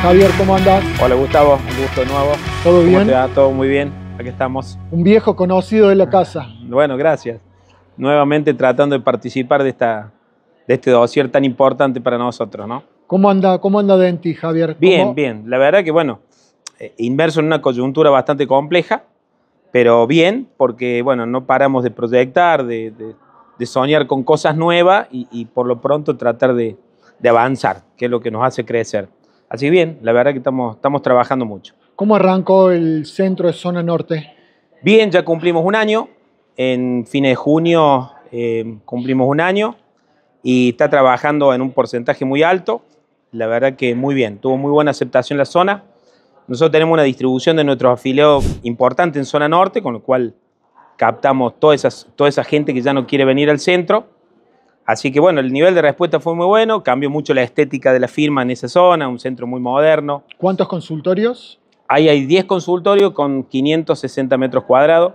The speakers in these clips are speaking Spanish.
Javier, ¿cómo andas? Hola Gustavo, un gusto nuevo. ¿Todo bien? ¿Cómo te va? Todo muy bien, aquí estamos. Un viejo conocido de la casa. Bueno, gracias. Nuevamente tratando de participar de, esta, de este dossier tan importante para nosotros, ¿no? ¿Cómo anda, cómo anda Denti, Javier? Bien, bien. La verdad que, bueno, eh, inverso en una coyuntura bastante compleja, pero bien, porque, bueno, no paramos de proyectar, de, soñar con cosas nuevas y, por lo pronto tratar de avanzar, que es lo que nos hace crecer. Así bien, la verdad que estamos, trabajando mucho. ¿Cómo arrancó el centro de zona norte? Bien, ya cumplimos un año. En fines de junio eh, cumplimos un año y está trabajando en un porcentaje muy alto. La verdad que muy bien, tuvo muy buena aceptación la zona. Nosotros tenemos una distribución de nuestros afiliados importante en zona norte, con lo cual captamos toda toda esa gente que ya no quiere venir al centro Así que bueno, el nivel de respuesta fue muy bueno, cambió mucho la estética de la firma en esa zona, un centro muy moderno. ¿Cuántos consultorios? Ahí hay 10 consultorios con 560 metros cuadrados,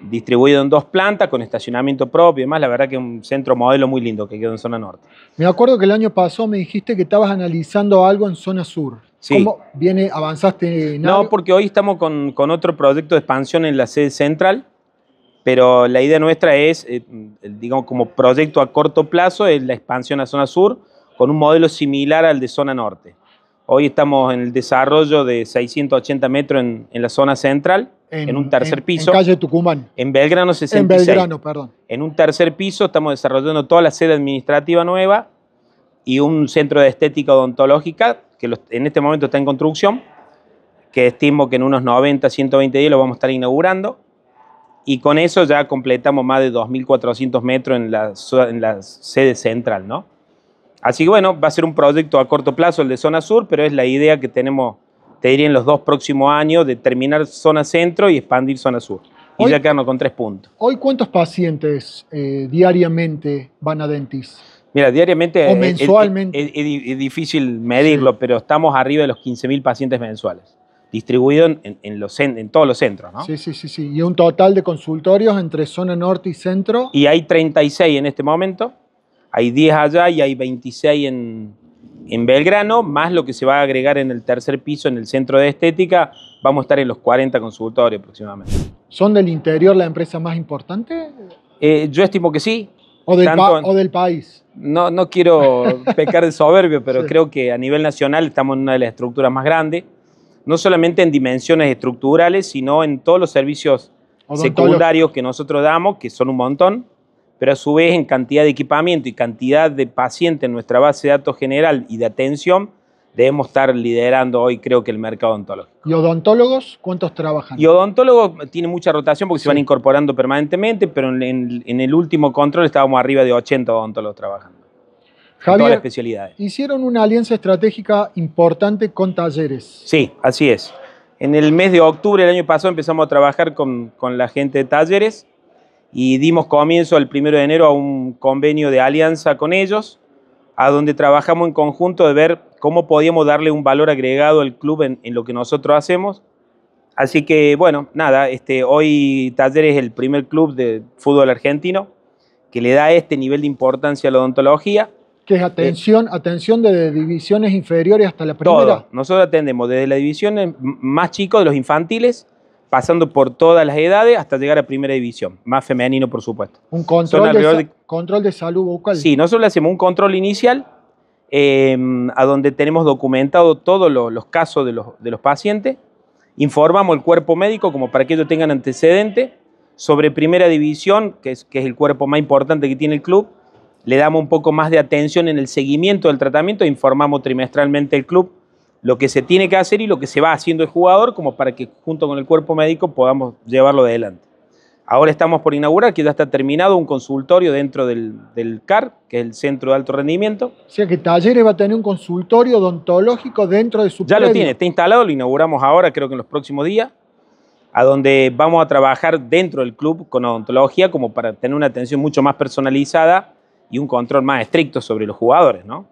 distribuido en dos plantas, con estacionamiento propio y demás. La verdad que un centro modelo muy lindo que quedó en zona norte. Me acuerdo que el año pasado me dijiste que estabas analizando algo en zona sur. Sí. ¿Cómo viene, avanzaste en No, porque hoy estamos con, con otro proyecto de expansión en la sede central pero la idea nuestra es, eh, digamos, como proyecto a corto plazo, es la expansión a zona sur con un modelo similar al de zona norte. Hoy estamos en el desarrollo de 680 metros en, la zona central, en, un tercer piso. En calle Tucumán. En Belgrano 66. En Belgrano, perdón. En un tercer piso estamos desarrollando toda la sede administrativa nueva y un centro de estética odontológica que en este momento está en construcción, que estimo que en unos 90, 120 días lo vamos a estar inaugurando y con eso ya completamos más de 2.400 metros en la, sede central, ¿no? Así que bueno, va a ser un proyecto a corto plazo el de Zona Sur, pero es la idea que tenemos, te diría, en los dos próximos años de terminar Zona Centro y expandir Zona Sur. Y ya quedarnos con tres puntos. ¿Hoy cuántos pacientes eh, diariamente van a Dentis? Mira, diariamente o mensualmente. Es, difícil medirlo, pero estamos arriba de los 15.000 pacientes mensuales distribuido en, los, todos los centros, ¿no? Sí, sí, sí, sí. Y un total de consultorios entre zona norte y centro. Y hay 36 en este momento, hay 10 allá y hay 26 en, Belgrano, más lo que se va a agregar en el tercer piso, en el centro de estética, vamos a estar en los 40 consultorios aproximadamente. ¿Son del interior la empresa más importante? Eh, yo estimo que sí. O del, país? No, no quiero pecar de soberbio, pero creo que a nivel nacional estamos en una de las estructuras más grandes no solamente en dimensiones estructurales, sino en todos los servicios secundarios que nosotros damos, que son un montón, pero a su vez en cantidad de equipamiento y cantidad de pacientes en nuestra base de datos general y de atención, debemos estar liderando hoy, creo que, el mercado odontológico. ¿Y odontólogos cuántos trabajan? Y odontólogos tiene mucha rotación porque se van incorporando permanentemente, pero en el último control estábamos arriba de 80 odontólogos trabajando. Javier, Hicieron una alianza estratégica importante con talleres. Sí, así es. En el mes de octubre del año pasado empezamos a trabajar con, con la gente de talleres y dimos comienzo el primero de enero a un convenio de alianza con ellos, a donde trabajamos en conjunto de ver cómo podíamos darle un valor agregado al club en, lo que nosotros hacemos. Así que, bueno, nada, este, hoy Talleres es el primer club de fútbol argentino que le da este nivel de importancia a la odontología que es atención, eh, atención desde divisiones inferiores hasta la primera. Todo. Nosotros atendemos desde la divisiones más chico de los infantiles, pasando por todas las edades hasta llegar a primera división, más femenino por supuesto. Un control, de, control de salud bucal. Sí, nosotros le hacemos un control inicial em, a donde tenemos documentado todos los, casos de los, pacientes, informamos al cuerpo médico como para que ellos tengan antecedentes sobre primera división, que es, que es el cuerpo más importante que tiene el club, le damos un poco más de atención en el seguimiento del tratamiento, informamos trimestralmente al club lo que se tiene que hacer y lo que se va haciendo el jugador, como para que junto con el cuerpo médico podamos llevarlo adelante. Ahora estamos por inaugurar, que ya está terminado, un consultorio dentro del, CAR, que es el Centro de Alto Rendimiento. O sea que Talleres va a tener un consultorio odontológico dentro de su Ya lo tiene, está instalado, lo inauguramos ahora, creo que en los próximos días, a donde vamos a trabajar dentro del club con odontología, como para tener una atención mucho más personalizada y un control más estricto sobre los jugadores, ¿no?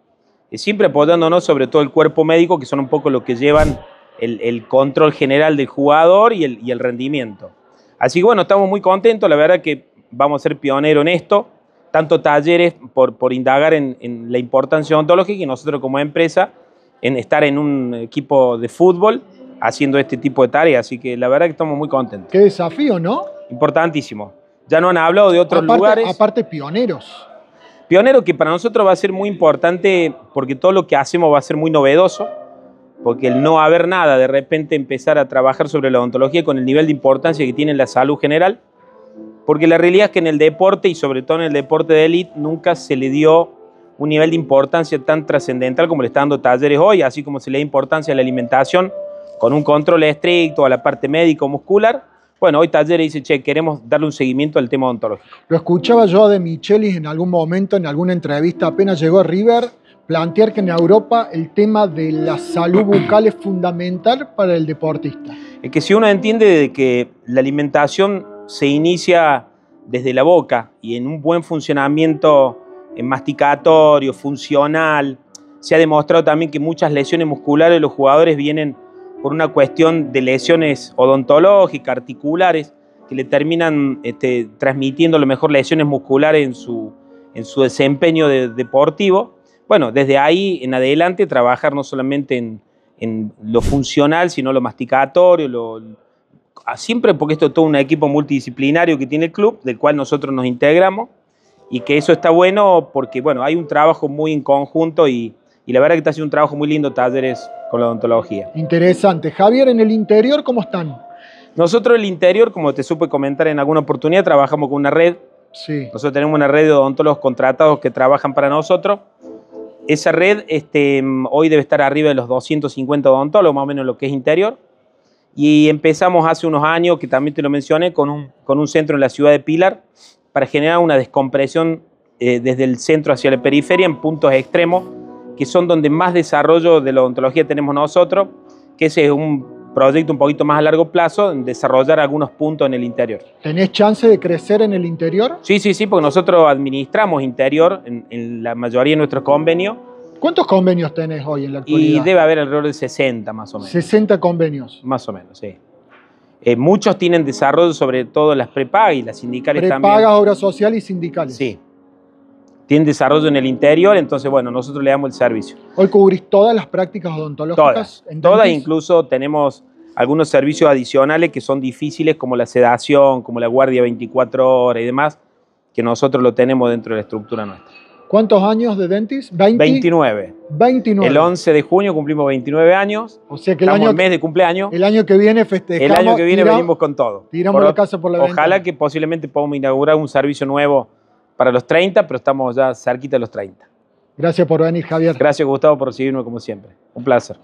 Y siempre apoyándonos sobre todo el cuerpo médico, que son un poco los que llevan el, control general del jugador y el, rendimiento. Así que bueno, estamos muy contentos, la verdad que vamos a ser pioneros en esto, tanto talleres por, indagar en, la importancia ontológica y nosotros como empresa en estar en un equipo de fútbol haciendo este tipo de tareas, así que la verdad que estamos muy contentos. Qué desafío, ¿no? Importantísimo. Ya no han hablado de otros lugares. Aparte pioneros. Pionero que para nosotros va a ser muy importante porque todo lo que hacemos va a ser muy novedoso, porque el no haber nada, de repente empezar a trabajar sobre la odontología con el nivel de importancia que tiene la salud general, porque la realidad es que en el deporte y sobre todo en el deporte de élite nunca se le dio un nivel de importancia tan trascendental como le está dando talleres hoy, así como se le da importancia a la alimentación con un control estricto a la parte médico-muscular bueno, hoy Talleres dice, che, queremos darle un seguimiento al tema ontológico. Lo escuchaba yo de Michelis en algún momento, en alguna entrevista, apenas llegó a River, plantear que en Europa el tema de la salud bucal es fundamental para el deportista. Es que si uno entiende que la alimentación se inicia desde la boca y en un buen funcionamiento eh, masticatorio, funcional, se ha demostrado también que muchas lesiones musculares de los jugadores vienen por una cuestión de lesiones odontológicas, articulares, que le terminan este, transmitiendo a lo mejor lesiones musculares en su, en su desempeño deportivo. Bueno, desde ahí en adelante trabajar no solamente en, lo funcional, sino lo masticatorio, lo, siempre porque esto es todo un equipo multidisciplinario que tiene el club, del cual nosotros nos integramos, y que eso está bueno porque bueno, hay un trabajo muy en conjunto y, y la verdad que te hace un trabajo muy lindo Talleres con la odontología. Interesante. Javier, en el interior, ¿cómo están? Nosotros el interior, como te supe comentar en alguna oportunidad, trabajamos con una red. Sí. Nosotros tenemos una red de odontólogos contratados que trabajan para nosotros. Esa red este, hoy debe estar arriba de los 250 odontólogos, más o menos lo que es interior. Y empezamos hace unos años, que también te lo mencioné, con un, con un centro en la ciudad de Pilar para generar una descompresión eh, desde el centro hacia la periferia en puntos extremos que son donde más desarrollo de la odontología tenemos nosotros, que ese es un proyecto un poquito más a largo plazo, desarrollar algunos puntos en el interior. ¿Tenés chance de crecer en el interior? Sí, sí, sí, porque nosotros administramos interior en, la mayoría de nuestros convenios. ¿Cuántos convenios tenés hoy en la actualidad? Y debe haber alrededor de 60 más o menos. 60 convenios. Más o menos, sí. Eh, muchos tienen desarrollo sobre todo las prepagas y las sindicales también. Prepagas, obras sociales y sindicales. Sí. Tiene desarrollo en el interior, entonces, bueno, nosotros le damos el servicio. Hoy cubrís todas las prácticas odontológicas. Todas, todas incluso tenemos algunos servicios adicionales que son difíciles, como la sedación, como la guardia 24 horas y demás, que nosotros lo tenemos dentro de la estructura nuestra. ¿Cuántos años de Dentis? 29. 29. El 11 de junio cumplimos 29 años. O sea que el año, mes de cumpleaños. El año que viene festejamos. El año que viene venimos con todo. Tiramos la casa por la Ojalá que posiblemente podamos inaugurar un servicio nuevo para los 30, pero estamos ya cerquita de los 30. Gracias por venir, Javier. Gracias, Gustavo, por recibirme como siempre. Un placer.